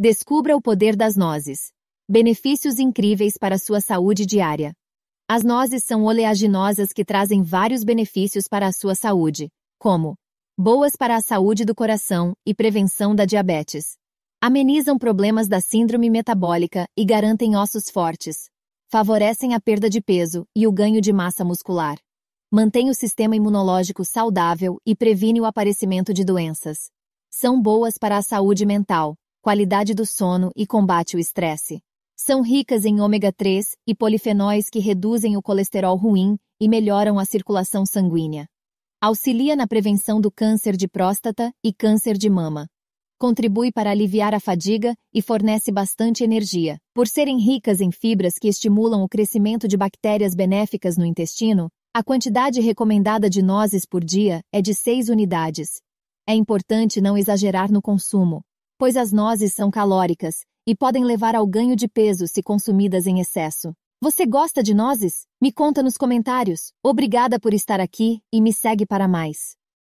Descubra o poder das nozes. Benefícios incríveis para sua saúde diária. As nozes são oleaginosas que trazem vários benefícios para a sua saúde, como boas para a saúde do coração e prevenção da diabetes. Amenizam problemas da síndrome metabólica e garantem ossos fortes. Favorecem a perda de peso e o ganho de massa muscular. Mantém o sistema imunológico saudável e previne o aparecimento de doenças. São boas para a saúde mental, qualidade do sono e combate o estresse. São ricas em ômega 3 e polifenóis que reduzem o colesterol ruim e melhoram a circulação sanguínea. Auxilia na prevenção do câncer de próstata e câncer de mama. Contribui para aliviar a fadiga e fornece bastante energia. Por serem ricas em fibras que estimulam o crescimento de bactérias benéficas no intestino, a quantidade recomendada de nozes por dia é de 6 unidades. É importante não exagerar no consumo, pois as nozes são calóricas e podem levar ao ganho de peso se consumidas em excesso. Você gosta de nozes? Me conta nos comentários. Obrigada por estar aqui e me segue para mais.